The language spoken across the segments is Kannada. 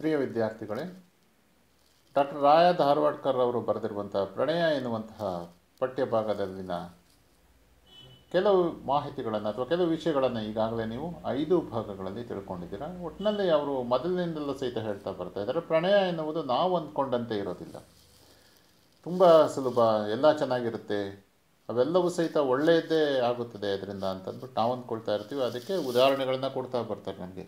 ಪ್ರಿಯ ವಿದ್ಯಾರ್ಥಿಗಳೇ ಡಾಕ್ಟರ್ ರಾಯ ಧಾರವಾಡ್ಕರ್ ಅವರು ಬರೆದಿರುವಂತಹ ಪ್ರಣಯ ಎನ್ನುವಂತಹ ಪಠ್ಯಭಾಗದಲ್ಲಿನ ಕೆಲವು ಮಾಹಿತಿಗಳನ್ನು ಅಥವಾ ಕೆಲವು ವಿಷಯಗಳನ್ನು ಈಗಾಗಲೇ ನೀವು ಐದು ಭಾಗಗಳಲ್ಲಿ ತಿಳ್ಕೊಂಡಿದ್ದೀರಾ ಒಟ್ಟಿನಲ್ಲಿ ಅವರು ಮೊದಲಿನಿಂದಲೂ ಸಹಿತ ಹೇಳ್ತಾ ಬರ್ತಾ ಇದ್ದಾರೆ ಪ್ರಣಯ ಎನ್ನುವುದು ನಾವು ಅಂದ್ಕೊಂಡಂತೆ ಇರೋದಿಲ್ಲ ತುಂಬ ಸುಲಭ ಎಲ್ಲ ಚೆನ್ನಾಗಿರುತ್ತೆ ಅವೆಲ್ಲವೂ ಸಹಿತ ಒಳ್ಳೆಯದೇ ಆಗುತ್ತದೆ ಅದರಿಂದ ಅಂತಂದ್ಬಿಟ್ಟು ನಾವು ಅಂದ್ಕೊಳ್ತಾ ಇರ್ತೀವಿ ಅದಕ್ಕೆ ಉದಾಹರಣೆಗಳನ್ನ ಕೊಡ್ತಾ ಬರ್ತಾರೆ ನನಗೆ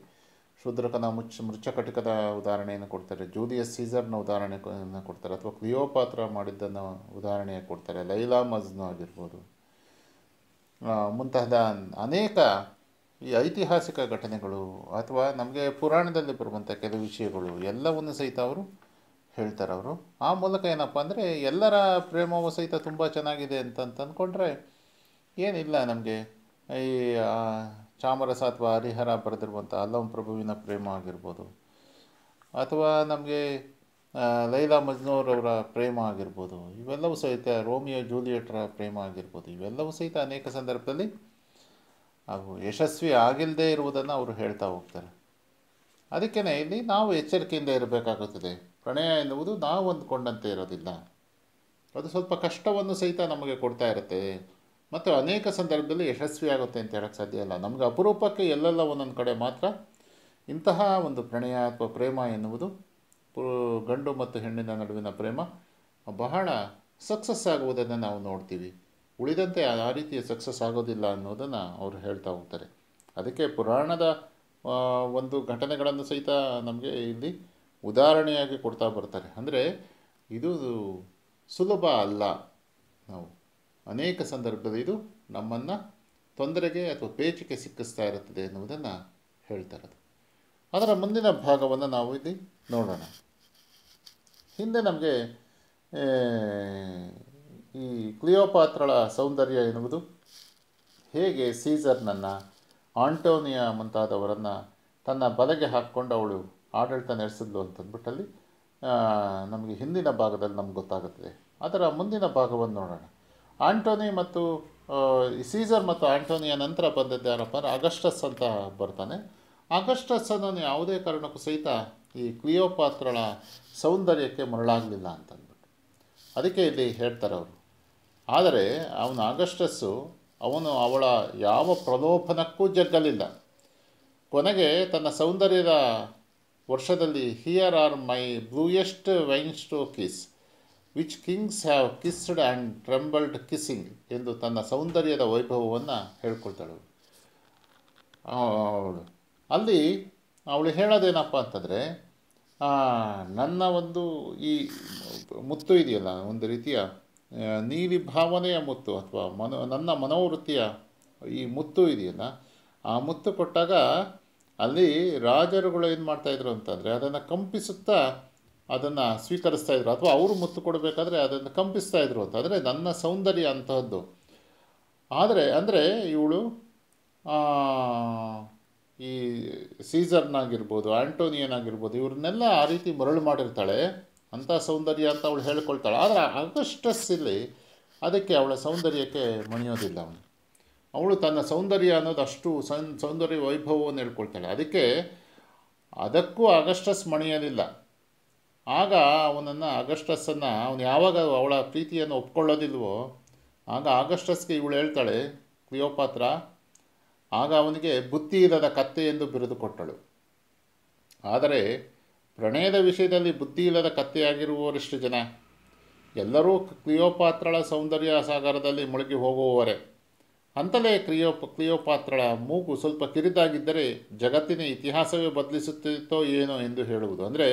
ಶೂದ್ರಕನ ಮುಚ್ಚ ಮೃಚ್ಚಕಟಿಕದ ಉದಾಹರಣೆಯನ್ನು ಕೊಡ್ತಾರೆ ಜೂಲಿಯಸ್ ಸೀಸರ್ನ ಉದಾಹರಣೆಯನ್ನು ಕೊಡ್ತಾರೆ ಅಥವಾ ಕ್ಲಿಯೋಪಾತ್ರ ಮಾಡಿದ್ದನ್ನು ಉದಾಹರಣೆಯನ್ನು ಕೊಡ್ತಾರೆ ಲೈಲಾ ಮಜ್ನು ಆಗಿರ್ಬೋದು ಮುಂತಾದ ಅನೇಕ ಈ ಐತಿಹಾಸಿಕ ಘಟನೆಗಳು ಅಥವಾ ನಮಗೆ ಪುರಾಣದಲ್ಲಿ ಬರುವಂಥ ಕೆಲವು ವಿಷಯಗಳು ಎಲ್ಲವನ್ನು ಸಹಿತ ಅವರು ಹೇಳ್ತಾರೆ ಅವರು ಆ ಮೂಲಕ ಏನಪ್ಪ ಅಂದರೆ ಎಲ್ಲರ ಪ್ರೇಮವು ಸಹಿತ ತುಂಬ ಚೆನ್ನಾಗಿದೆ ಅಂತ ಏನಿಲ್ಲ ನಮಗೆ ಈ ಚಾಮರಸ ಅಥವಾ ಹರಿಹರ ಬರೆದಿರುವಂಥ ಅಲ್ಲಂ ಪ್ರಭುವಿನ ಪ್ರೇಮ ಆಗಿರ್ಬೋದು ಅಥವಾ ನಮಗೆ ಲೈಲಾ ಮಜ್ನೂರವರ ಪ್ರೇಮ ಆಗಿರ್ಬೋದು ಇವೆಲ್ಲವೂ ಸಹಿತ ರೋಮಿಯೋ ಜೂಲಿಯೆಟ್ರ ಪ್ರೇಮ ಆಗಿರ್ಬೋದು ಇವೆಲ್ಲವೂ ಸಹಿತ ಅನೇಕ ಸಂದರ್ಭದಲ್ಲಿ ಅವು ಯಶಸ್ವಿ ಆಗಿಲ್ಲದೆ ಇರುವುದನ್ನು ಅವರು ಹೇಳ್ತಾ ಹೋಗ್ತಾರೆ ಅದಕ್ಕೇ ಇಲ್ಲಿ ನಾವು ಎಚ್ಚರಿಕೆಯಿಂದ ಇರಬೇಕಾಗುತ್ತದೆ ಪ್ರಣಯ ಎನ್ನುವುದು ನಾವು ಅಂದ್ಕೊಂಡಂತೆ ಇರೋದಿಲ್ಲ ಅದು ಸ್ವಲ್ಪ ಕಷ್ಟವನ್ನು ಸಹಿತ ನಮಗೆ ಕೊಡ್ತಾ ಇರುತ್ತೆ ಮತ್ತು ಅನೇಕ ಸಂದರ್ಭದಲ್ಲಿ ಯಶಸ್ವಿಯಾಗುತ್ತೆ ಅಂತ ಹೇಳೋಕ್ಕೆ ಸಾಧ್ಯ ಇಲ್ಲ ನಮಗೆ ಅಪರೂಪಕ್ಕೆ ಎಲ್ಲೆಲ್ಲ ಒಂದೊಂದು ಕಡೆ ಮಾತ್ರ ಇಂತಹ ಒಂದು ಪ್ರಣಯ ಅಥವಾ ಪ್ರೇಮ ಎನ್ನುವುದು ಗಂಡು ಮತ್ತು ಹೆಣ್ಣಿನ ನಡುವಿನ ಪ್ರೇಮ ಬಹಳ ಸಕ್ಸಸ್ ಆಗುವುದನ್ನು ನಾವು ನೋಡ್ತೀವಿ ಉಳಿದಂತೆ ಆ ರೀತಿಯ ಸಕ್ಸಸ್ ಆಗೋದಿಲ್ಲ ಅನ್ನೋದನ್ನು ಅವರು ಹೇಳ್ತಾ ಹೋಗ್ತಾರೆ ಅದಕ್ಕೆ ಪುರಾಣದ ಒಂದು ಘಟನೆಗಳನ್ನು ಸಹಿತ ನಮಗೆ ಇಲ್ಲಿ ಉದಾಹರಣೆಯಾಗಿ ಕೊಡ್ತಾ ಬರ್ತಾರೆ ಅಂದರೆ ಇದು ಸುಲಭ ಅಲ್ಲ ನಾವು ಅನೇಕ ಸಂದರ್ಭದಲ್ಲಿ ಇದು ನಮ್ಮನ್ನು ತೊಂದರೆಗೆ ಅಥವಾ ಪೇಚಿಕೆ ಸಿಕ್ಕಿಸ್ತಾ ಇರುತ್ತದೆ ಎನ್ನುವುದನ್ನು ಹೇಳ್ತಾ ಇರೋದು ಅದರ ಮುಂದಿನ ಭಾಗವನ್ನು ನಾವು ಇಲ್ಲಿ ನೋಡೋಣ ಹಿಂದೆ ನಮಗೆ ಈ ಕ್ಲಿಯೋಪಾತ್ರಳ ಸೌಂದರ್ಯ ಎನ್ನುವುದು ಹೇಗೆ ಸೀಸರ್ನನ್ನು ಆಂಟೋನಿಯಾ ಮುಂತಾದವರನ್ನು ತನ್ನ ಬಲೆಗೆ ಹಾಕ್ಕೊಂಡು ಅವಳು ಆಡಳಿತ ನಡೆಸಿದ್ಲು ಅಂತಂದ್ಬಿಟ್ಟಲ್ಲಿ ನಮಗೆ ಹಿಂದಿನ ಭಾಗದಲ್ಲಿ ನಮ್ಗೆ ಗೊತ್ತಾಗುತ್ತದೆ ಅದರ ಮುಂದಿನ ಭಾಗವನ್ನು ನೋಡೋಣ ಆಂಟೋನಿ ಮತ್ತು ಸೀಸರ್ ಮತ್ತು ಆಂಟೋನಿಯ ನಂತರ ಬಂದದ್ದು ಯಾರಪ್ಪ ಅಂದರೆ ಅಗಸ್ಟಸ್ ಅಂತ ಬರ್ತಾನೆ ಅಗಸ್ಟಸ್ಸನ್ನು ಯಾವುದೇ ಕಾರಣಕ್ಕೂ ಸಹಿತ ಈ ಕ್ಲಿಯೋಪಾತ್ರಳ ಸೌಂದರ್ಯಕ್ಕೆ ಮರಳಾಗಲಿಲ್ಲ ಅಂತಂದ್ಬಿಟ್ಟು ಅದಕ್ಕೆ ಇಲ್ಲಿ ಹೇಳ್ತಾರೆ ಅವರು ಆದರೆ ಅವನ ಆಗಸ್ಟಸ್ಸು ಅವನು ಅವಳ ಯಾವ ಪ್ರಲೋಭನಕ್ಕೂ ಜಗ್ಗಲಿಲ್ಲ ಕೊನೆಗೆ ತನ್ನ ಸೌಂದರ್ಯದ ವರ್ಷದಲ್ಲಿ here are my bluest veins to kiss which kings have kissed and trembled kissing ಎಂದು ತನ್ನ ಸೌಂದರ್ಯದ ವೈಭವವನ್ನು ಹೇಳ್ಕೊಳ್ತಾಳು ಅಲ್ಲಿ ಅವಳು ಹೇಳೋದೇನಪ್ಪ ಅಂತಂದರೆ ನನ್ನ ಒಂದು ಈ ಮುತ್ತು ಇದೆಯಲ್ಲ ಒಂದು ರೀತಿಯ ನೀಲಿ ಭಾವನೆಯ ಮುತ್ತು ಅಥವಾ ಮನೋ ನನ್ನ ಮನೋವೃತ್ತಿಯ ಈ ಮುತ್ತು ಇದೆಯಲ್ಲ ಆ ಮುತ್ತು ಕೊಟ್ಟಾಗ ಅಲ್ಲಿ ರಾಜರುಗಳು ಏನು ಮಾಡ್ತಾಯಿದ್ರು ಅಂತಂದರೆ ಅದನ್ನು ಕಂಪಿಸುತ್ತಾ ಅದನ್ನು ಸ್ವೀಕರಿಸ್ತಾ ಇದ್ರು ಅಥವಾ ಅವರು ಮುತ್ತು ಕೊಡಬೇಕಾದ್ರೆ ಅದನ್ನು ಕಂಪಿಸ್ತಾ ಇದ್ರು ಅಂತ ಅಂದರೆ ನನ್ನ ಸೌಂದರ್ಯ ಅಂತಹದ್ದು ಆದರೆ ಅಂದರೆ ಇವಳು ಈ ಸೀಸರ್ನಾಗಿರ್ಬೋದು ಆ್ಯಂಟೋನಿಯನ್ ಆಗಿರ್ಬೋದು ಇವ್ರನ್ನೆಲ್ಲ ಆ ರೀತಿ ಮರಳು ಮಾಡಿರ್ತಾಳೆ ಅಂಥ ಸೌಂದರ್ಯ ಅಂತ ಅವಳು ಹೇಳ್ಕೊಳ್ತಾಳೆ ಆದರೆ ಇಲ್ಲಿ ಅದಕ್ಕೆ ಅವಳ ಸೌಂದರ್ಯಕ್ಕೆ ಮಣಿಯೋದಿಲ್ಲ ಅವನು ಅವಳು ತನ್ನ ಸೌಂದರ್ಯ ಅನ್ನೋದು ಅಷ್ಟು ಸೌಂದರ್ಯ ವೈಭವವನ್ನು ಹೇಳ್ಕೊಳ್ತಾಳೆ ಅದಕ್ಕೆ ಅದಕ್ಕೂ ಆಗಸ್ಟಸ್ ಮಣಿಯೋದಿಲ್ಲ ಆಗ ಅವನನ್ನು ಅಗಸ್ಟಸ್ಸನ್ನು ಅವನು ಯಾವಾಗ ಅವಳ ಪ್ರೀತಿಯನ್ನು ಒಪ್ಕೊಳ್ಳೋದಿಲ್ವೋ ಆಗ ಆಗಸ್ಟಸ್ಗೆ ಇವಳು ಹೇಳ್ತಾಳೆ ಕ್ಲಿಯೋಪಾತ್ರ ಆಗ ಅವನಿಗೆ ಬುದ್ಧಿ ಇಲ್ಲದ ಕತ್ತೆ ಎಂದು ಬಿರುದು ಕೊಟ್ಟಳು ಆದರೆ ಪ್ರಣಯದ ವಿಷಯದಲ್ಲಿ ಬುದ್ಧಿ ಇಲ್ಲದ ಕತ್ತೆಯಾಗಿರುವವರಿಷ್ಟು ಜನ ಎಲ್ಲರೂ ಕ್ಲಿಯೋಪಾತ್ರಳ ಸೌಂದರ್ಯ ಸಾಗರದಲ್ಲಿ ಮುಳುಗಿ ಹೋಗುವವರೇ ಅಂತಲೇ ಕ್ರಿಯೋ ಕ್ಲಿಯೋಪಾತ್ರಳ ಮೂಗು ಸ್ವಲ್ಪ ಕಿರಿದಾಗಿದ್ದರೆ ಜಗತ್ತಿನ ಇತಿಹಾಸವೇ ಬದಲಿಸುತ್ತಿತ್ತೋ ಏನೋ ಎಂದು ಹೇಳುವುದು ಅಂದರೆ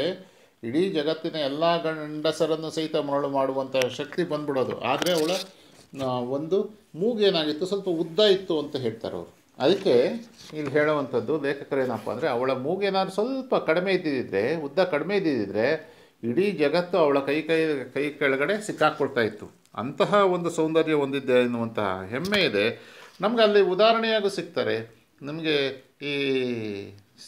ಇಡೀ ಜಗತ್ತಿನ ಎಲ್ಲ ಗಂಡಸರನ್ನು ಸಹಿತ ಮರಳು ಮಾಡುವಂಥ ಶಕ್ತಿ ಬಂದ್ಬಿಡೋದು ಆದರೆ ಅವಳ ಒಂದು ಮೂಗೇನಾಗಿತ್ತು ಸ್ವಲ್ಪ ಉದ್ದ ಇತ್ತು ಅಂತ ಹೇಳ್ತಾರೆ ಅವರು ಅದಕ್ಕೆ ಇಲ್ಲಿ ಹೇಳುವಂಥದ್ದು ಲೇಖಕರೇನಪ್ಪ ಅಂದರೆ ಅವಳ ಮೂಗೇನಾದ್ರು ಸ್ವಲ್ಪ ಕಡಿಮೆ ಇದ್ದಿದ್ದರೆ ಉದ್ದ ಕಡಿಮೆ ಇದ್ದಿದ್ದರೆ ಇಡೀ ಜಗತ್ತು ಅವಳ ಕೈ ಕೈ ಕೈ ಕೆಳಗಡೆ ಸಿಕ್ಕಾಕ್ಕೊಳ್ತಾ ಇತ್ತು ಅಂತಹ ಒಂದು ಸೌಂದರ್ಯ ಹೊಂದಿದ್ದೆ ಎನ್ನುವಂತಹ ಹೆಮ್ಮೆ ಇದೆ ನಮಗೆ ಅಲ್ಲಿ ಉದಾಹರಣೆಯಾಗೂ ಸಿಗ್ತಾರೆ ನಮಗೆ ಈ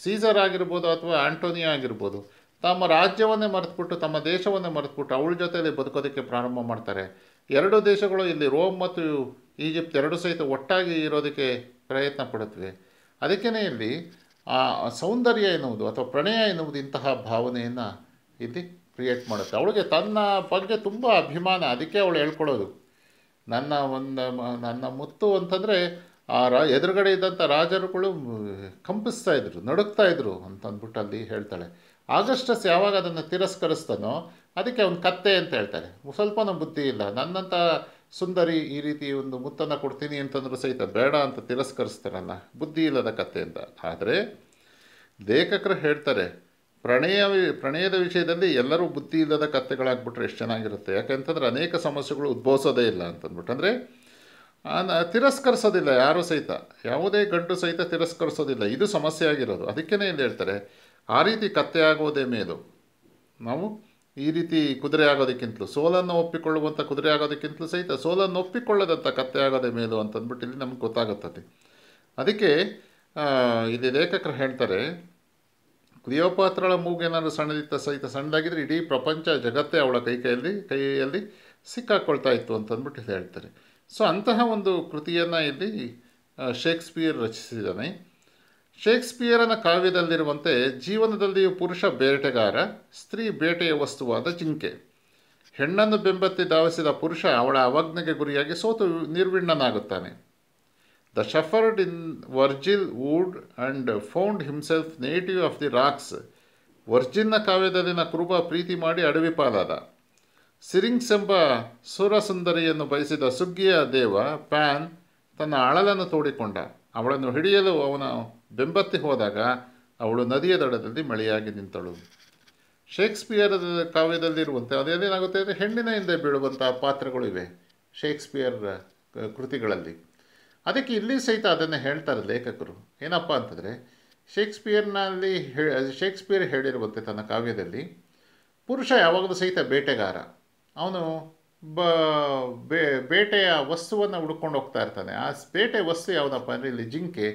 ಸೀಸರ್ ಆಗಿರ್ಬೋದು ಅಥವಾ ಆಂಟೋನಿಯೋ ಆಗಿರ್ಬೋದು ತಮ್ಮ ರಾಜ್ಯವನ್ನೇ ಮರೆತುಬಿಟ್ಟು ತಮ್ಮ ದೇಶವನ್ನೇ ಮರೆತುಬಿಟ್ಟು ಅವಳ ಜೊತೆಯಲ್ಲಿ ಬದುಕೋದಕ್ಕೆ ಪ್ರಾರಂಭ ಮಾಡ್ತಾರೆ ಎರಡು ದೇಶಗಳು ಇಲ್ಲಿ ರೋಮ್ ಮತ್ತು ಈಜಿಪ್ಟ್ ಎರಡು ಸಹಿತ ಒಟ್ಟಾಗಿ ಇರೋದಕ್ಕೆ ಪ್ರಯತ್ನ ಪಡುತ್ತವೆ ಅದಕ್ಕೇ ಇಲ್ಲಿ ಆ ಸೌಂದರ್ಯ ಎನ್ನುವುದು ಅಥವಾ ಪ್ರಣಯ ಎನ್ನುವುದು ಇಂತಹ ಭಾವನೆಯನ್ನು ಇಲ್ಲಿ ಕ್ರಿಯೇಟ್ ಮಾಡುತ್ತೆ ಅವಳಿಗೆ ತನ್ನ ಬಗ್ಗೆ ತುಂಬ ಅಭಿಮಾನ ಅದಕ್ಕೆ ಅವಳು ಹೇಳ್ಕೊಳ್ಳೋದು ನನ್ನ ಒಂದು ನನ್ನ ಮುತ್ತು ಅಂತಂದರೆ ಆ ರಾ ಎದುರುಗಡೆ ಇದ್ದಂಥ ರಾಜರುಗಳು ಕಂಪಿಸ್ತಾ ಇದ್ರು ನಡುಕ್ತಾ ಇದ್ರು ಅಂತಂದ್ಬಿಟ್ಟು ಅಲ್ಲಿ ಹೇಳ್ತಾಳೆ ಆಗಸ್ಟಸ್ ಯಾವಾಗ ಅದನ್ನು ತಿರಸ್ಕರಿಸ್ತಾನೋ ಅದಕ್ಕೆ ಅವನು ಕತ್ತೆ ಅಂತ ಹೇಳ್ತಾರೆ ಸ್ವಲ್ಪನೂ ಬುದ್ಧಿ ಇಲ್ಲ ನನ್ನಂಥ ಸುಂದರಿ ಈ ರೀತಿ ಒಂದು ಮುತ್ತನ್ನು ಕೊಡ್ತೀನಿ ಅಂತಂದ್ರೂ ಸಹಿತ ಬೇಡ ಅಂತ ತಿರಸ್ಕರಿಸ್ತಾರಲ್ಲ ಬುದ್ಧಿ ಇಲ್ಲದ ಕತ್ತೆ ಅಂತ ಆದರೆ ಲೇಖಕರು ಹೇಳ್ತಾರೆ ಪ್ರಣಯ ಪ್ರಣಯದ ವಿಷಯದಲ್ಲಿ ಎಲ್ಲರೂ ಬುದ್ಧಿ ಇಲ್ಲದ ಕತ್ತೆಗಳಾಗ್ಬಿಟ್ರೆ ಎಷ್ಟು ಚೆನ್ನಾಗಿರುತ್ತೆ ಯಾಕೆಂತಂದರೆ ಅನೇಕ ಸಮಸ್ಯೆಗಳು ಉದ್ಭವಿಸೋದೇ ಇಲ್ಲ ಅಂತಂದ್ಬಿಟ್ಟು ಅಂದರೆ ತಿರಸ್ಕರಿಸೋದಿಲ್ಲ ಯಾರೂ ಸಹಿತ ಯಾವುದೇ ಗಂಟು ಸಹಿತ ತಿರಸ್ಕರಿಸೋದಿಲ್ಲ ಇದು ಸಮಸ್ಯೆ ಆಗಿರೋದು ಅದಕ್ಕೇ ಇಲ್ಲಿ ಹೇಳ್ತಾರೆ ಆ ರೀತಿ ಕತ್ತೆಯಾಗುವುದೇ ಮೇಲು ನಾವು ಈ ರೀತಿ ಕುದುರೆ ಆಗೋದಕ್ಕಿಂತಲೂ ಸೋಲನ್ನು ಒಪ್ಪಿಕೊಳ್ಳುವಂಥ ಕುದುರೆ ಆಗೋದಕ್ಕಿಂತಲೂ ಸಹಿತ ಸೋಲನ್ನು ಒಪ್ಪಿಕೊಳ್ಳದಂಥ ಕತ್ತೆ ಆಗೋದೇ ಮೇಲು ಅಂತಂದ್ಬಿಟ್ಟು ಇಲ್ಲಿ ನಮ್ಗೆ ಗೊತ್ತಾಗುತ್ತದೆ ಅದಕ್ಕೆ ಇಲ್ಲಿ ಲೇಖಕರು ಹೇಳ್ತಾರೆ ಕ್ರಿಯೋಪಾತ್ರಗಳ ಮೂಗೇನಾದರೂ ಸಣ್ಣದಿತ್ತ ಸಹಿತ ಸಣ್ಣದಾಗಿದ್ದರೆ ಇಡೀ ಪ್ರಪಂಚ ಜಗತ್ತೇ ಅವಳ ಕೈ ಕೈಯಲ್ಲಿ ಕೈಯಲ್ಲಿ ಸಿಕ್ಕಾಕ್ಕೊಳ್ತಾ ಇತ್ತು ಅಂತಂದ್ಬಿಟ್ಟು ಹೇಳ್ತಾರೆ ಸೊ ಅಂತಹ ಒಂದು ಕೃತಿಯನ್ನು ಇಲ್ಲಿ ಶೇಕ್ಸ್ಪಿಯರ್ ರಚಿಸಿದ್ದಾನೆ ಶೇಕ್ಸ್ಪಿಯರನ ಕಾವ್ಯದಲ್ಲಿರುವಂತೆ ಜೀವನದಲ್ಲಿಯೂ ಪುರುಷ ಬೇಟೆಗಾರ ಸ್ತ್ರೀ ಬೇಟೆಯ ವಸ್ತುವಾದ ಜಿಂಕೆ ಹೆಣ್ಣನ್ನು ಬೆಂಬತ್ತಿ ಧಾವಿಸಿದ ಪುರುಷ ಅವಳ ಅವಜ್ಞೆಗೆ ಗುರಿಯಾಗಿ ಸೋತು ನಿರ್ವಿಣ್ಣನಾಗುತ್ತಾನೆ the shepherd in Virgil would and found himself native of the rocks ವರ್ಜಿನ್ನ ಕಾವ್ಯದಲ್ಲಿನ ಕುರುಬ ಪ್ರೀತಿ ಮಾಡಿ ಅಡವಿ ಪಾಲಾದ ಸಿರಿಂಗ್ಸ್ ಎಂಬ ಸುರಸುಂದರಿಯನ್ನು ಬಯಸಿದ ಸುಗ್ಗಿಯ ದೇವ ಪ್ಯಾನ್ ತನ್ನ ಅಳಲನ್ನು ತೋಡಿಕೊಂಡ ಅವಳನ್ನು ಹಿಡಿಯಲು ಅವನು ಬೆಂಬತ್ತಿ ಹೋದಾಗ ಅವಳು ನದಿಯ ದಡದಲ್ಲಿ ಮಳೆಯಾಗಿ ನಿಂತಳು ಶೇಕ್ಸ್ಪಿಯರ್ ಕಾವ್ಯದಲ್ಲಿರುವಂತೆ ಅದೇನೇನಾಗುತ್ತೆ ಅಂದರೆ ಹೆಣ್ಣಿನ ಹಿಂದೆ ಬೀಳುವಂಥ ಪಾತ್ರಗಳು ಇವೆ ಶೇಕ್ಸ್ಪಿಯರ್ ಕೃತಿಗಳಲ್ಲಿ ಅದಕ್ಕೆ ಇಲ್ಲಿ ಸಹಿತ ಅದನ್ನು ಹೇಳ್ತಾರೆ ಲೇಖಕರು ಏನಪ್ಪ ಅಂತಂದರೆ ಶೇಕ್ಸ್ಪಿಯರ್ನಲ್ಲಿ ಶೇಕ್ಸ್ಪಿಯರ್ ಹೇಳಿರುವಂತೆ ತನ್ನ ಕಾವ್ಯದಲ್ಲಿ ಪುರುಷ ಯಾವಾಗಲೂ ಸಹಿತ ಬೇಟೆಗಾರ ಅವನು ಬ ಬೇಟೆಯ ವಸ್ತುವನ್ನು ಹುಡ್ಕೊಂಡು ಹೋಗ್ತಾ ಇರ್ತಾನೆ ಆ ಬೇಟೆ ವಸ್ತು ಯಾವುದಪ್ಪ ಅಂದರೆ ಇಲ್ಲಿ ಜಿಂಕೆ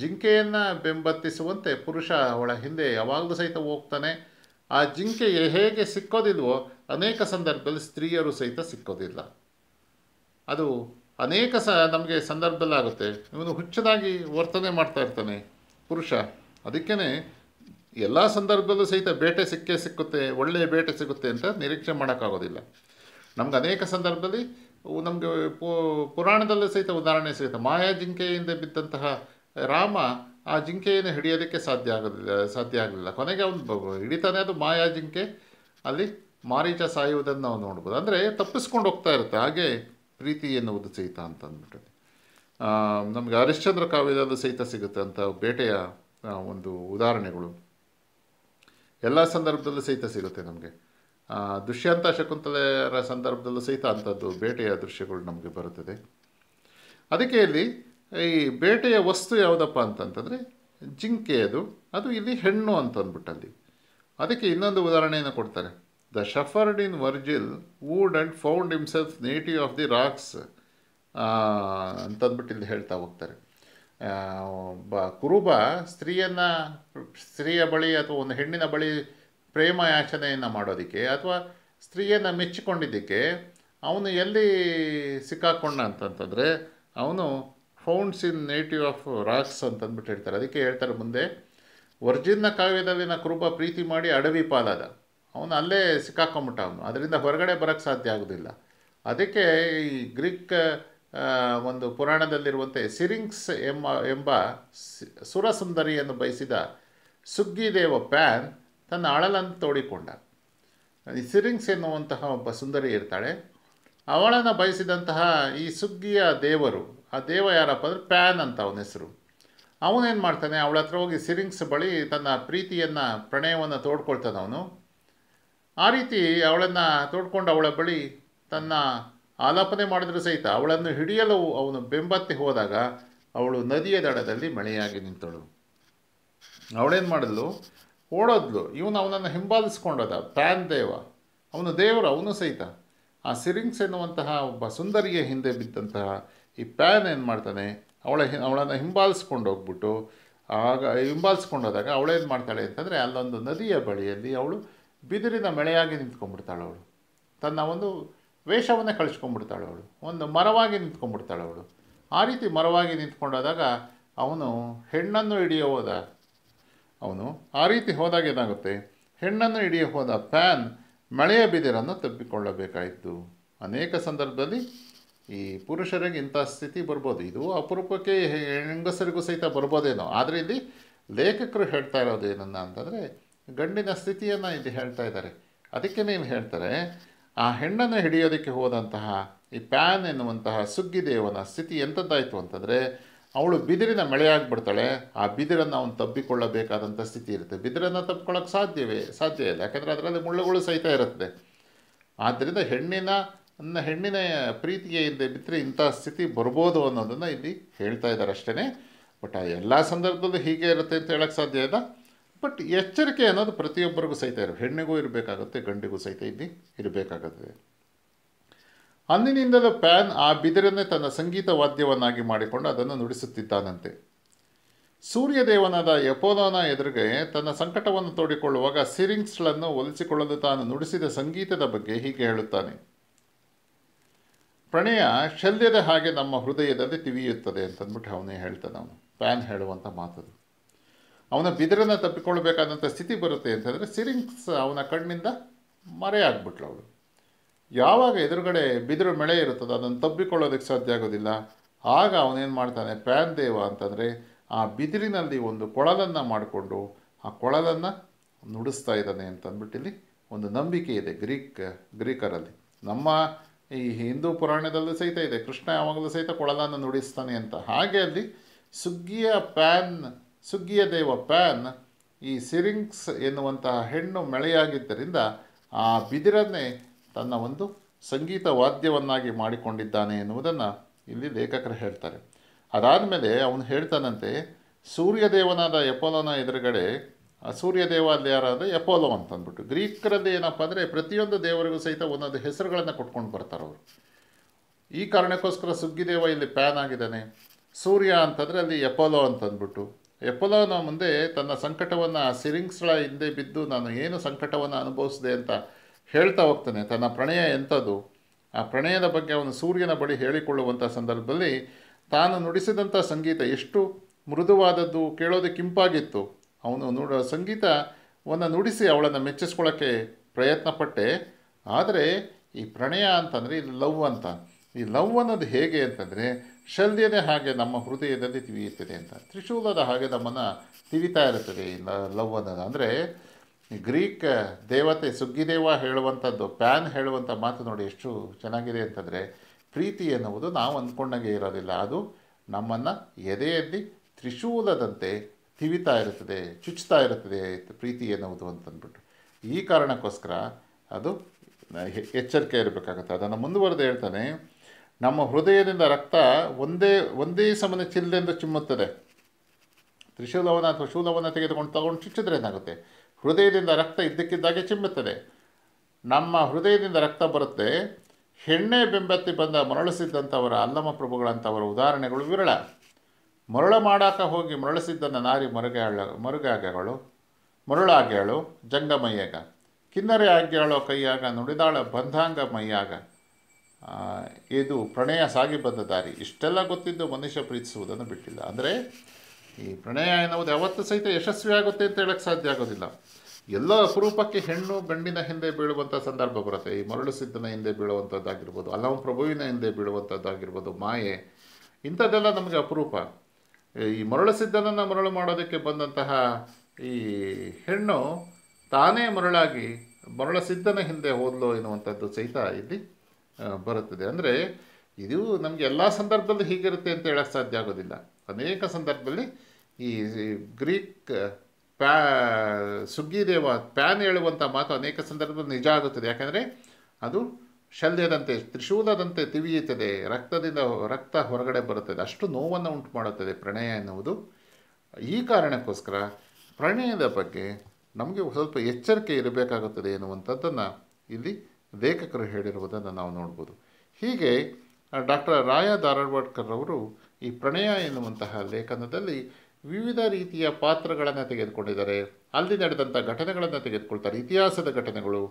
ಜಿಂಕೆಯನ್ನು ಬೆಂಬತ್ತಿಸುವಂತೆ ಪುರುಷ ಅವಳ ಹಿಂದೆ ಯಾವಾಗಲೂ ಸಹಿತ ಹೋಗ್ತಾನೆ ಆ ಜಿಂಕೆ ಹೇಗೆ ಸಿಕ್ಕೋದಿಲ್ವೋ ಅನೇಕ ಸಂದರ್ಭದಲ್ಲಿ ಸ್ತ್ರೀಯರು ಸಹಿತ ಸಿಕ್ಕೋದಿಲ್ಲ ಅದು ಅನೇಕ ಸ ನಮಗೆ ಸಂದರ್ಭದಲ್ಲಾಗುತ್ತೆ ಇವನು ಹುಚ್ಚದಾಗಿ ವರ್ತನೆ ಮಾಡ್ತಾ ಇರ್ತಾನೆ ಪುರುಷ ಅದಕ್ಕೇ ಎಲ್ಲ ಸಂದರ್ಭದಲ್ಲೂ ಸಹಿತ ಬೇಟೆ ಸಿಕ್ಕೇ ಸಿಕ್ಕುತ್ತೆ ಒಳ್ಳೆಯ ಬೇಟೆ ಸಿಗುತ್ತೆ ಅಂತ ನಿರೀಕ್ಷೆ ಮಾಡೋಕ್ಕಾಗೋದಿಲ್ಲ ನಮ್ಗೆ ಅನೇಕ ಸಂದರ್ಭದಲ್ಲಿ ನಮಗೆ ಪುರಾಣದಲ್ಲೂ ಸಹಿತ ಉದಾಹರಣೆ ಸಹಿತ ಮಾಯಾ ಜಿಂಕೆಯಿಂದ ಬಿದ್ದಂತಹ ರಾಮ ಆ ಜಿಂಕೆಯನ್ನು ಹಿಡಿಯೋದಕ್ಕೆ ಸಾಧ್ಯ ಆಗೋದಿಲ್ಲ ಸಾಧ್ಯ ಆಗಲಿಲ್ಲ ಕೊನೆಗೆ ಅವನು ಹಿಡಿತಾನೆ ಅದು ಮಾಯಾ ಜಿಂಕೆ ಅಲ್ಲಿ ಮಾರೀಚ ಸಾಯುವುದನ್ನು ನಾವು ನೋಡ್ಬೋದು ಅಂದರೆ ತಪ್ಪಿಸ್ಕೊಂಡು ಹೋಗ್ತಾ ಇರುತ್ತೆ ಹಾಗೆ ಪ್ರೀತಿ ಎನ್ನುವುದು ಸಹಿತ ಅಂತ ಅಂದ್ಬಿಟ್ಟು ನಮಗೆ ಹರಿಶ್ಚಂದ್ರ ಕಾವ್ಯದಲ್ಲೂ ಸಹಿತ ಸಿಗುತ್ತೆ ಅಂತ ಬೇಟೆಯ ಒಂದು ಉದಾಹರಣೆಗಳು ಎಲ್ಲ ಸಂದರ್ಭದಲ್ಲೂ ಸಹಿತ ಸಿಗುತ್ತೆ ನಮಗೆ ದುಷ್ಯಂತ ಶಕುಂತಲೆಯರ ಸಂದರ್ಭದಲ್ಲೂ ಸಹಿತ ಅಂಥದ್ದು ಬೇಟೆಯ ದೃಶ್ಯಗಳು ನಮಗೆ ಬರುತ್ತದೆ ಅದಕ್ಕೆ ಇಲ್ಲಿ ಈ ಬೇಟೆಯ ವಸ್ತು ಯಾವುದಪ್ಪ ಅಂತಂತಂದರೆ ಜಿಂಕೆ ಅದು ಇಲ್ಲಿ ಹೆಣ್ಣು ಅಲ್ಲಿ ಅದಕ್ಕೆ ಇನ್ನೊಂದು ಉದಾಹರಣೆಯನ್ನು ಕೊಡ್ತಾರೆ the shepherd in Virgil would and found himself native of the rocks ಅಂತಂದ್ಬಿಟ್ಟು ಇಲ್ಲಿ ಹೇಳ್ತಾ ಹೋಗ್ತಾರೆ ಬ ಕುರುಬ ಸ್ತ್ರೀಯನ್ನು ಸ್ತ್ರೀಯ ಬಳಿ ಅಥವಾ ಒಂದು ಹೆಣ್ಣಿನ ಬಳಿ ಪ್ರೇಮ ಯಾಚನೆಯನ್ನು ಮಾಡೋದಕ್ಕೆ ಅಥವಾ ಸ್ತ್ರೀಯನ್ನು ಮೆಚ್ಚಿಕೊಂಡಿದ್ದಕ್ಕೆ ಅವನು ಎಲ್ಲಿ ಸಿಕ್ಕಾಕೊಂಡ ಅಂತಂತಂದರೆ ಅವನು founds in native of rocks ಅಂತಂದ್ಬಿಟ್ಟು ಹೇಳ್ತಾರೆ ಅದಕ್ಕೆ ಹೇಳ್ತಾರೆ ಮುಂದೆ ವರ್ಜಿನ್ನ ಕಾವ್ಯದಲ್ಲಿನ ಕೃಪ ಪ್ರೀತಿ ಮಾಡಿ ಅಡವಿ ಪಾಲಾದ ಅವನು ಅಲ್ಲೇ ಸಿಕ್ಕಾಕೊಂಬಿಟ್ಟ ಅವನು ಅದರಿಂದ ಹೊರಗಡೆ ಬರೋಕ್ಕೆ ಸಾಧ್ಯ ಆಗೋದಿಲ್ಲ ಅದಕ್ಕೆ ಈ ಗ್ರೀಕ್ ಒಂದು ಪುರಾಣದಲ್ಲಿರುವಂತೆ ಸಿರಿಂಗ್ಸ್ ಎಂಬ ಎಂಬ ಸುರಸುಂದರಿಯನ್ನು ಬಯಸಿದ ಸುಗ್ಗಿದೇವ ಪ್ಯಾನ್ ತನ್ನ ಅಳಲನ್ನು ತೋಡಿಕೊಂಡ ಸಿರಿಂಗ್ಸ್ ಎನ್ನುವಂತಹ ಒಬ್ಬ ಸುಂದರಿ ಇರ್ತಾಳೆ ಅವಳನ್ನು ಬಯಸಿದಂತಹ ಈ ಸುಗ್ಗಿಯ ದೇವರು ಆ ದೇವ ಯಾರಪ್ಪ ಅಂದರೆ ಪ್ಯಾನ್ ಅಂತ ಅವನ ಹೆಸರು ಅವನೇನು ಮಾಡ್ತಾನೆ ಅವಳ ಹತ್ರ ಹೋಗಿ ಸಿರಿಂಗ್ಸ್ ಬಳಿ ತನ್ನ ಪ್ರೀತಿಯನ್ನು ಪ್ರಣಯವನ್ನು ತೋಡ್ಕೊಳ್ತಾನೆ ಅವನು ಆ ರೀತಿ ಅವಳನ್ನು ತೋಡ್ಕೊಂಡು ಅವಳ ಬಳಿ ತನ್ನ ಆಲಾಪನೆ ಮಾಡಿದರೂ ಸಹಿತ ಅವಳನ್ನು ಹಿಡಿಯಲು ಅವನು ಬೆಂಬತ್ತಿ ಹೋದಾಗ ಅವಳು ನದಿಯ ದಡದಲ್ಲಿ ಮಳೆಯಾಗಿ ನಿಂತಳು ಅವಳೇನು ಮಾಡಿದ್ಲು ಓಡೋದ್ಲು ಇವನು ಅವನನ್ನು ಹಿಂಬಾಲಿಸ್ಕೊಂಡದ ಪ್ಯಾನ್ ದೇವ ಅವನು ದೇವರು ಅವನು ಸಹಿತ ಆ ಸಿರಿಂಗ್ಸ್ ಎನ್ನುವಂತಹ ಒಬ್ಬ ಸುಂದರಿಯ ಹಿಂದೆ ಬಿದ್ದಂತಹ ಈ ಪ್ಯಾನ್ ಏನು ಮಾಡ್ತಾನೆ ಅವಳ ಹಿ ಅವಳನ್ನು ಹಿಂಬಾಲಿಸ್ಕೊಂಡು ಹೋಗ್ಬಿಟ್ಟು ಆಗ ಹಿಂಬಾಲಿಸ್ಕೊಂಡೋದಾಗ ಅವಳೇನು ಮಾಡ್ತಾಳೆ ಅಂತಂದರೆ ಅಲ್ಲೊಂದು ನದಿಯ ಬಳಿಯಲ್ಲಿ ಅವಳು ಬಿದಿರಿನ ಮಳೆಯಾಗಿ ನಿಂತ್ಕೊಂಡ್ಬಿಡ್ತಾಳೆ ಅವಳು ತನ್ನ ಒಂದು ವೇಷವನ್ನೇ ಕಳಿಸ್ಕೊಂಡ್ಬಿಡ್ತಾಳೆ ಅವಳು ಒಂದು ಮರವಾಗಿ ನಿಂತ್ಕೊಂಡ್ಬಿಡ್ತಾಳೆ ಅವಳು ಆ ರೀತಿ ಮರವಾಗಿ ನಿಂತ್ಕೊಂಡೋದಾಗ ಅವನು ಹೆಣ್ಣನ್ನು ಹಿಡಿಯೋದ ಅವನು ಆ ರೀತಿ ಹೋದಾಗ ಏನಾಗುತ್ತೆ ಹೆಣ್ಣನ್ನು ಹಿಡಿಯ ಹೋದ ಫ್ಯಾನ್ ಮಳೆಯ ಬಿದಿರನ್ನು ತಪ್ಪಿಕೊಳ್ಳಬೇಕಾಯಿತು ಅನೇಕ ಸಂದರ್ಭದಲ್ಲಿ ಈ ಪುರುಷರಿಗೆ ಇಂಥ ಸ್ಥಿತಿ ಬರ್ಬೋದು ಇದು ಅಪರೂಪಕ್ಕೆ ಹೆಂಗಸರಿಗೂ ಸಹಿತ ಬರ್ಬೋದೇನೋ ಆದರೆ ಇಲ್ಲಿ ಲೇಖಕರು ಹೇಳ್ತಾ ಇರೋದು ಏನನ್ನ ಅಂತಂದರೆ ಗಂಡಿನ ಸ್ಥಿತಿಯನ್ನು ಇಲ್ಲಿ ಹೇಳ್ತಾ ಇದ್ದಾರೆ ಅದಕ್ಕೆ ನೀವು ಹೇಳ್ತಾರೆ ಆ ಹೆಣ್ಣನ್ನು ಹಿಡಿಯೋದಕ್ಕೆ ಹೋದಂತಹ ಈ ಪ್ಯಾನ್ ಎನ್ನುವಂತಹ ಸುಗ್ಗಿದೇವನ ಸ್ಥಿತಿ ಎಂಥದ್ದಾಯಿತು ಅಂತಂದರೆ ಅವಳು ಬಿದಿರಿನ ಮಳೆಯಾಗಿಬಿಡ್ತಾಳೆ ಆ ಬಿದಿರನ್ನು ಅವನು ತಬ್ಬಿಕೊಳ್ಳಬೇಕಾದಂಥ ಸ್ಥಿತಿ ಇರುತ್ತೆ ಬಿದಿರನ್ನು ತಬ್ಕೊಳ್ಳೋಕೆ ಸಾಧ್ಯವೇ ಸಾಧ್ಯ ಇಲ್ಲ ಯಾಕಂದರೆ ಅದರಲ್ಲಿ ಮುಳ್ಳುಗಳು ಸಹಿತ ಇರುತ್ತೆ ಆದ್ದರಿಂದ ಹೆಣ್ಣಿನ ನನ್ನ ಹೆಣ್ಣಿನ ಪ್ರೀತಿಗೆ ಹಿಂದೆ ಬಿದ್ರೆ ಇಂಥ ಸ್ಥಿತಿ ಬರ್ಬೋದು ಅನ್ನೋದನ್ನು ಇಲ್ಲಿ ಹೇಳ್ತಾ ಇದ್ದಾರೆ ಅಷ್ಟೇ ಬಟ್ ಆ ಎಲ್ಲ ಸಂದರ್ಭದಲ್ಲೂ ಹೀಗೆ ಇರುತ್ತೆ ಅಂತ ಹೇಳೋಕ್ಕೆ ಸಾಧ್ಯ ಇಲ್ಲ ಬಟ್ ಎಚ್ಚರಿಕೆ ಅನ್ನೋದು ಪ್ರತಿಯೊಬ್ಬರಿಗೂ ಸಹಿತ ಇರು ಹೆಣ್ಣಿಗೂ ಇರಬೇಕಾಗುತ್ತೆ ಗಂಡಿಗೂ ಸಹಿತ ಇಲ್ಲಿ ಇರಬೇಕಾಗುತ್ತೆ ಅಂದಿನಿಂದಲೂ ಪ್ಯಾನ್ ಆ ಬಿದಿರನ್ನೇ ತನ್ನ ಸಂಗೀತ ವಾದ್ಯವನ್ನಾಗಿ ಮಾಡಿಕೊಂಡು ಅದನ್ನು ನುಡಿಸುತ್ತಿದ್ದಾನಂತೆ ಸೂರ್ಯದೇವನಾದ ಯಪೋಲೋನ ಎದುರಿಗೆ ತನ್ನ ಸಂಕಟವನ್ನು ತೋಡಿಕೊಳ್ಳುವಾಗ ಸಿರಿಂಗ್ಸ್ಗಳನ್ನು ಒಲಿಸಿಕೊಳ್ಳಲು ತಾನು ನುಡಿಸಿದ ಸಂಗೀತದ ಬಗ್ಗೆ ಹೀಗೆ ಹೇಳುತ್ತಾನೆ ಪ್ರಣಯ ಶಲ್ಯದ ಹಾಗೆ ನಮ್ಮ ಹೃದಯದಲ್ಲಿ ತಿವಿಯುತ್ತದೆ ಅಂತಂದ್ಬಿಟ್ಟು ಅವನೇ ಹೇಳ್ತಾನೆ ಅವನು ಪ್ಯಾನ್ ಹೇಳುವಂಥ ಮಾತದು ಅವನ ಬಿದಿರನ್ನು ತಪ್ಪಿಕೊಳ್ಳಬೇಕಾದಂಥ ಸ್ಥಿತಿ ಬರುತ್ತೆ ಅಂತಂದರೆ ಸಿರಿಂಗ್ಸ್ ಅವನ ಕಣ್ಣಿಂದ ಮರೆಯಾಗ್ಬಿಟ್ಲು ಅವಳು ಯಾವಾಗ ಎದುರುಗಡೆ ಬಿದಿರು ಮಳೆ ಇರುತ್ತದೋ ಅದನ್ನು ತಬ್ಬಿಕೊಳ್ಳೋದಕ್ಕೆ ಸಾಧ್ಯ ಆಗೋದಿಲ್ಲ ಆಗ ಅವನೇನು ಮಾಡ್ತಾನೆ ಪ್ಯಾನ್ ದೇವ ಅಂತಂದರೆ ಆ ಬಿದಿರಿನಲ್ಲಿ ಒಂದು ಕೊಳಲನ್ನು ಮಾಡಿಕೊಂಡು ಆ ಕೊಳಲನ್ನು ನುಡಿಸ್ತಾ ಇದ್ದಾನೆ ಅಂತಂದ್ಬಿಟ್ಟು ಇಲ್ಲಿ ಒಂದು ನಂಬಿಕೆ ಇದೆ ಗ್ರೀಕ್ ಗ್ರೀಕರಲ್ಲಿ ನಮ್ಮ ಈ ಹಿಂದೂ ಪುರಾಣದಲ್ಲೂ ಸಹಿತ ಇದೆ ಕೃಷ್ಣ ಯಾವಾಗಲೂ ಸಹಿತ ಕೊಳಲನ್ನು ನುಡಿಸ್ತಾನೆ ಅಂತ ಹಾಗೆ ಅಲ್ಲಿ ಸುಗ್ಗಿಯ ಪ್ಯಾನ್ ಸುಗ್ಗಿಯ ದೇವ ಪ್ಯಾನ್ ಈ ಸಿರಿಂಗ್ಸ್ ಎನ್ನುವಂತಹ ಹೆಣ್ಣು ಮಳೆಯಾಗಿದ್ದರಿಂದ ಆ ಬಿದಿರನ್ನೇ ತನ್ನ ಒಂದು ಸಂಗೀತ ವಾದ್ಯವನ್ನಾಗಿ ಮಾಡಿಕೊಂಡಿದ್ದಾನೆ ಎನ್ನುವುದನ್ನು ಇಲ್ಲಿ ಲೇಖಕರು ಹೇಳ್ತಾರೆ ಅದಾದ ಮೇಲೆ ಅವನು ಹೇಳ್ತಾನಂತೆ ಸೂರ್ಯದೇವನಾದ ಎಪೋಲೋನ ಎದುರುಗಡೆ ಸೂರ್ಯದೇವ ಅಲ್ಲಿ ಯಾರಾದರೆ ಎಪೋಲೋ ಅಂತಂದ್ಬಿಟ್ಟು ಗ್ರೀಕರದ್ದು ಏನಪ್ಪ ಅಂದರೆ ಪ್ರತಿಯೊಂದು ದೇವರಿಗೂ ಸಹಿತ ಒಂದೊಂದು ಹೆಸರುಗಳನ್ನು ಕೊಟ್ಕೊಂಡು ಬರ್ತಾರೆ ಅವರು ಈ ಕಾರಣಕ್ಕೋಸ್ಕರ ಸುಗ್ಗಿದೇವ ಇಲ್ಲಿ ಪ್ಯಾನ್ ಆಗಿದ್ದಾನೆ ಸೂರ್ಯ ಅಂತಂದರೆ ಅಲ್ಲಿ ಎಪೋಲೋ ಅಂತಂದ್ಬಿಟ್ಟು ಎಪೋಲೋನ ಮುಂದೆ ತನ್ನ ಸಂಕಟವನ್ನು ಸಿರಿಂಗ್ಸ್ಗಳ ಹಿಂದೆ ಬಿದ್ದು ನಾನು ಏನು ಸಂಕಟವನ್ನು ಅನುಭವಿಸಿದೆ ಅಂತ ಹೇಳ್ತಾ ಹೋಗ್ತಾನೆ ತನ್ನ ಪ್ರಣಯ ಎಂಥದ್ದು ಆ ಪ್ರಣಯದ ಬಗ್ಗೆ ಅವನು ಸೂರ್ಯನ ಬಳಿ ಹೇಳಿಕೊಳ್ಳುವಂಥ ಸಂದರ್ಭದಲ್ಲಿ ತಾನು ನುಡಿಸಿದಂಥ ಸಂಗೀತ ಎಷ್ಟು ಮೃದುವಾದದ್ದು ಕೇಳೋದಕ್ಕೆ ಇಂಪಾಗಿತ್ತು ಅವನು ನುಡ ಸಂಗೀತವನ್ನು ನುಡಿಸಿ ಅವಳನ್ನು ಮೆಚ್ಚಿಸ್ಕೊಳ್ಳೋಕ್ಕೆ ಪ್ರಯತ್ನಪಟ್ಟೆ ಆದರೆ ಈ ಪ್ರಣಯ ಅಂತಂದರೆ ಇದು ಲವ್ ಅಂತ ಈ ಲವ್ ಅನ್ನೋದು ಹೇಗೆ ಅಂತಂದರೆ ಶಲ್ಯನೇ ಹಾಗೆ ನಮ್ಮ ಹೃದಯದಲ್ಲಿ ತಿವಿಯುತ್ತದೆ ಅಂತ ತ್ರಿಶೂಲದ ಹಾಗೆ ನಮ್ಮನ್ನು ತಿವಿತಾ ಇರುತ್ತದೆ ಈ ಲವ್ ಅನ್ನೋದು ಅಂದರೆ ಗ್ರೀಕ್ ದೇವತೆ ಸುಗ್ಗಿದೇವ ಹೇಳುವಂಥದ್ದು ಪ್ಯಾನ್ ಹೇಳುವಂಥ ಮಾತು ನೋಡಿ ಎಷ್ಟು ಚೆನ್ನಾಗಿದೆ ಅಂತಂದರೆ ಪ್ರೀತಿ ಎನ್ನುವುದು ನಾವು ಅಂದ್ಕೊಂಡಂಗೆ ಇರೋದಿಲ್ಲ ಅದು ನಮ್ಮನ್ನು ಎದೆಯಲ್ಲಿ ತ್ರಿಶೂಲದಂತೆ ತಿವಿತಾ ಇರುತ್ತದೆ ಚುಚ್ತಾ ಇರುತ್ತದೆ ಪ್ರೀತಿ ಎನ್ನುವುದು ಅಂತಂದ್ಬಿಟ್ಟು ಈ ಕಾರಣಕ್ಕೋಸ್ಕರ ಅದು ಎಚ್ಚರಿಕೆ ಇರಬೇಕಾಗುತ್ತೆ ಅದನ್ನು ಮುಂದುವರೆದು ಹೇಳ್ತಾನೆ ನಮ್ಮ ಹೃದಯದಿಂದ ರಕ್ತ ಒಂದೇ ಒಂದೇ ಸಮನೆ ಚಿಲ್ಲೆಂದು ಚಿಮ್ಮುತ್ತದೆ ತ್ರಿಶೂಲವನ್ನು ಅಥವಾ ಶೂಲವನ್ನು ತೆಗೆದುಕೊಂಡು ತಗೊಂಡು ಚುಚ್ಚಿದ್ರೆ ಏನಾಗುತ್ತೆ ಹೃದಯದಿಂದ ರಕ್ತ ಇದ್ದಕ್ಕಿದ್ದಾಗೆ ಚಿಮ್ಮುತ್ತದೆ ನಮ್ಮ ಹೃದಯದಿಂದ ರಕ್ತ ಬರುತ್ತೆ ಹೆಣ್ಣೆ ಬೆಂಬತ್ತಿ ಬಂದ ಮರಳಿಸಿದ್ದಂಥವರ ಅಲ್ಲಮ ಪ್ರಭುಗಳಂಥವರ ಉದಾಹರಣೆಗಳು ವಿರಳ ಮರಳ ಮಾಡಾಕ ಹೋಗಿ ಮರಳಿಸಿದ್ದನ್ನು ನಾರಿ ಮರುಗಾಳ ಮರುಗಾಗೆಗಳು ಮರುಳಾಗ್ಯಾಳು ಜಂಗಮಯ್ಯಾಗ ಕಿನ್ನರೆ ಆಗ್ಯಾಳೋ ಕೈಯಾಗ ನುಡಿದಾಳ ಬಂಧಾಂಗ ಮೈಯಾಗ ಇದು ಪ್ರಣಯ ಸಾಗಿ ಬಂದ ದಾರಿ ಇಷ್ಟೆಲ್ಲ ಗೊತ್ತಿದ್ದು ಮನುಷ್ಯ ಪ್ರೀತಿಸುವುದನ್ನು ಬಿಟ್ಟಿಲ್ಲ ಅಂದರೆ ಈ ಪ್ರಣಯ ಎನ್ನುವುದು ಯಾವತ್ತೂ ಸಹಿತ ಯಶಸ್ವಿ ಆಗುತ್ತೆ ಅಂತ ಹೇಳಕ್ಕೆ ಸಾಧ್ಯ ಆಗೋದಿಲ್ಲ ಎಲ್ಲ ಅಪರೂಪಕ್ಕೆ ಹೆಣ್ಣು ಗಂಡಿನ ಹಿಂದೆ ಬೀಳುವಂಥ ಸಂದರ್ಭ ಬರುತ್ತೆ ಈ ಮರಳು ಸಿದ್ಧನ ಹಿಂದೆ ಬೀಳುವಂಥದ್ದಾಗಿರ್ಬೋದು ಅಲ್ಲವ ಪ್ರಭುವಿನ ಹಿಂದೆ ಬೀಳುವಂಥದ್ದಾಗಿರ್ಬೋದು ಮಾಯೆ ಇಂಥದ್ದೆಲ್ಲ ನಮಗೆ ಅಪರೂಪ ಈ ಮರಳು ಸಿದ್ಧನನ್ನು ಮರಳು ಮಾಡೋದಕ್ಕೆ ಬಂದಂತಹ ಈ ಹೆಣ್ಣು ತಾನೇ ಮರಳಾಗಿ ಮರಳ ಸಿದ್ಧನ ಹಿಂದೆ ಹೋದ್ಲು ಎನ್ನುವಂಥದ್ದು ಸಹಿತ ಇಲ್ಲಿ ಬರುತ್ತದೆ ಅಂದರೆ ಇದು ನಮಗೆ ಎಲ್ಲ ಸಂದರ್ಭದಲ್ಲೂ ಹೀಗಿರುತ್ತೆ ಅಂತ ಹೇಳಕ್ಕೆ ಸಾಧ್ಯ ಆಗೋದಿಲ್ಲ ಅನೇಕ ಸಂದರ್ಭದಲ್ಲಿ ಈ ಗ್ರೀಕ್ ಪ್ಯಾ ಸುಗ್ಗಿದೇವ ಪ್ಯಾನ್ ಹೇಳುವಂಥ ಮಾತು ಅನೇಕ ಸಂದರ್ಭದಲ್ಲಿ ನಿಜ ಆಗುತ್ತದೆ ಯಾಕೆಂದರೆ ಅದು ಶಲ್ಯದಂತೆ ತ್ರಿಶೂಲದಂತೆ ತಿವಿಯುತ್ತದೆ ರಕ್ತದಿಂದ ರಕ್ತ ಹೊರಗಡೆ ಬರುತ್ತದೆ ಅಷ್ಟು ನೋವನ್ನು ಉಂಟು ಮಾಡುತ್ತದೆ ಪ್ರಣಯ ಎನ್ನುವುದು ಈ ಕಾರಣಕ್ಕೋಸ್ಕರ ಪ್ರಣಯದ ಬಗ್ಗೆ ನಮಗೆ ಸ್ವಲ್ಪ ಎಚ್ಚರಿಕೆ ಇರಬೇಕಾಗುತ್ತದೆ ಎನ್ನುವಂಥದ್ದನ್ನು ಇಲ್ಲಿ ಲೇಖಕರು ಹೇಳಿರುವುದನ್ನು ನಾವು ನೋಡ್ಬೋದು ಹೀಗೆ ಡಾಕ್ಟರ್ ರಾಯ ಧಾರವಾಡ್ಕರ್ ಅವರು ಈ ಪ್ರಣಯ ಎನ್ನುವಂತಹ ಲೇಖನದಲ್ಲಿ ವಿವಿಧ ರೀತಿಯ ಪಾತ್ರಗಳನ್ನು ತೆಗೆದುಕೊಂಡಿದ್ದಾರೆ ಅಲ್ಲಿ ನಡೆದಂಥ ಘಟನೆಗಳನ್ನು ತೆಗೆದುಕೊಳ್ತಾರೆ ಇತಿಹಾಸದ ಘಟನೆಗಳು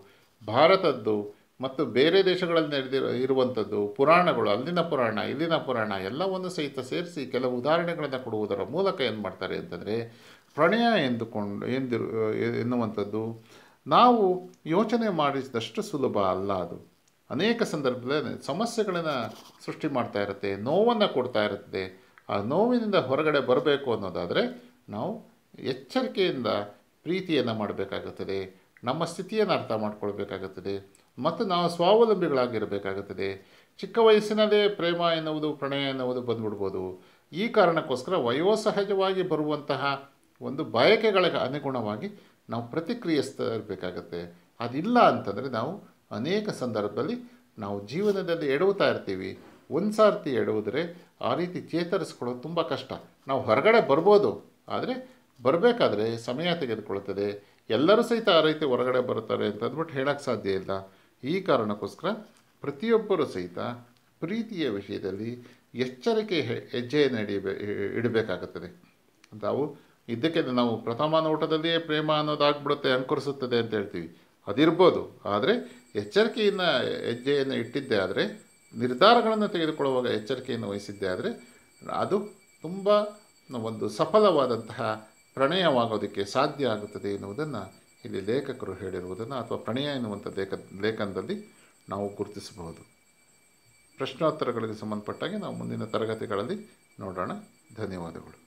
ಭಾರತದ್ದು ಮತ್ತು ಬೇರೆ ದೇಶಗಳಲ್ಲಿ ನಡೆದಿರೋ ಇರುವಂಥದ್ದು ಪುರಾಣಗಳು ಅಲ್ಲಿನ ಪುರಾಣ ಇಲ್ಲಿನ ಪುರಾಣ ಎಲ್ಲವನ್ನು ಸಹಿತ ಸೇರಿಸಿ ಕೆಲವು ಉದಾಹರಣೆಗಳನ್ನು ಕೊಡುವುದರ ಮೂಲಕ ಏನು ಮಾಡ್ತಾರೆ ಅಂತಂದರೆ ಪ್ರಣಯ ಎಂದುಕೊಂಡು ಎಂದಿರು ಎನ್ನುವಂಥದ್ದು ನಾವು ಯೋಚನೆ ಮಾಡಿಸಿದಷ್ಟು ಸುಲಭ ಅಲ್ಲ ಅದು ಅನೇಕ ಸಂದರ್ಭದಲ್ಲಿ ಸಮಸ್ಯೆಗಳನ್ನು ಸೃಷ್ಟಿ ಮಾಡ್ತಾ ಇರುತ್ತೆ ನೋವನ್ನು ಕೊಡ್ತಾ ಇರುತ್ತೆ ಆ ನೋವಿನಿಂದ ಹೊರಗಡೆ ಬರಬೇಕು ಅನ್ನೋದಾದರೆ ನಾವು ಎಚ್ಚರಿಕೆಯಿಂದ ಪ್ರೀತಿಯನ್ನು ಮಾಡಬೇಕಾಗುತ್ತದೆ ನಮ್ಮ ಸ್ಥಿತಿಯನ್ನು ಅರ್ಥ ಮಾಡಿಕೊಳ್ಬೇಕಾಗುತ್ತದೆ ಮತ್ತು ನಾವು ಸ್ವಾವಲಂಬಿಗಳಾಗಿರಬೇಕಾಗುತ್ತದೆ ಚಿಕ್ಕ ವಯಸ್ಸಿನಲ್ಲೇ ಪ್ರೇಮ ಎನ್ನುವುದು ಪ್ರಣಯ ಎನ್ನುವುದು ಬಂದ್ಬಿಡ್ಬೋದು ಈ ಕಾರಣಕ್ಕೋಸ್ಕರ ವಯೋಸಹಜವಾಗಿ ಬರುವಂತಹ ಒಂದು ಬಯಕೆಗಳಿಗೆ ಅನುಗುಣವಾಗಿ ನಾವು ಪ್ರತಿಕ್ರಿಯಿಸ್ತಾ ಇರಬೇಕಾಗತ್ತೆ ಅದಿಲ್ಲ ಅಂತಂದರೆ ನಾವು ಅನೇಕ ಸಂದರ್ಭದಲ್ಲಿ ನಾವು ಜೀವನದಲ್ಲಿ ಎಡವುತ್ತಾ ಇರ್ತೀವಿ ಒಂದು ಸಾರ್ತಿ ಎಡವುದ್ರೆ ಆ ರೀತಿ ಚೇತರಿಸ್ಕೊಳ್ಳೋದು ತುಂಬ ಕಷ್ಟ ನಾವು ಹೊರಗಡೆ ಬರ್ಬೋದು ಆದರೆ ಬರಬೇಕಾದ್ರೆ ಸಮಯ ತೆಗೆದುಕೊಳ್ಳುತ್ತದೆ ಎಲ್ಲರೂ ಸಹಿತ ಆ ರೀತಿ ಹೊರಗಡೆ ಬರುತ್ತಾರೆ ಅಂತ ಅಂದ್ಬಿಟ್ಟು ಹೇಳೋಕ್ಕೆ ಸಾಧ್ಯ ಇಲ್ಲ ಈ ಕಾರಣಕ್ಕೋಸ್ಕರ ಪ್ರತಿಯೊಬ್ಬರೂ ಸಹಿತ ಪ್ರೀತಿಯ ವಿಷಯದಲ್ಲಿ ಎಚ್ಚರಿಕೆ ಹೆಜ್ಜೆಯನ್ನು ಹಿಡಿಬೇ ಇಡಬೇಕಾಗುತ್ತದೆ ನಾವು ಇದಕ್ಕೆ ನಾವು ಪ್ರಥಮ ನೋಟದಲ್ಲಿಯೇ ಪ್ರೇಮ ಅನ್ನೋದಾಗ್ಬಿಡುತ್ತೆ ಅಂಕುರಿಸುತ್ತದೆ ಅಂತ ಹೇಳ್ತೀವಿ ಅದಿರ್ಬೋದು ಆದರೆ ಎಚ್ಚರಿಕೆಯನ್ನು ಹೆಜ್ಜೆಯನ್ನು ಇಟ್ಟಿದ್ದೆ ಆದರೆ ನಿರ್ಧಾರಗಳನ್ನು ತೆಗೆದುಕೊಳ್ಳುವಾಗ ಎಚ್ಚರಿಕೆಯನ್ನು ವಹಿಸಿದ್ದೆ ಆದರೆ ಅದು ತುಂಬ ಒಂದು ಸಫಲವಾದಂತಹ ಪ್ರಣಯವಾಗೋದಕ್ಕೆ ಸಾಧ್ಯ ಆಗುತ್ತದೆ ಎನ್ನುವುದನ್ನು ಇಲ್ಲಿ ಲೇಖಕರು ಹೇಳಿರುವುದನ್ನು ಅಥವಾ ಪ್ರಣಯ ಎನ್ನುವಂಥ ಲೇಖ ಲೇಖನದಲ್ಲಿ ನಾವು ಗುರುತಿಸಬಹುದು ಪ್ರಶ್ನೋತ್ತರಗಳಿಗೆ ಸಂಬಂಧಪಟ್ಟಾಗೆ ನಾವು ಮುಂದಿನ ತರಗತಿಗಳಲ್ಲಿ ನೋಡೋಣ ಧನ್ಯವಾದಗಳು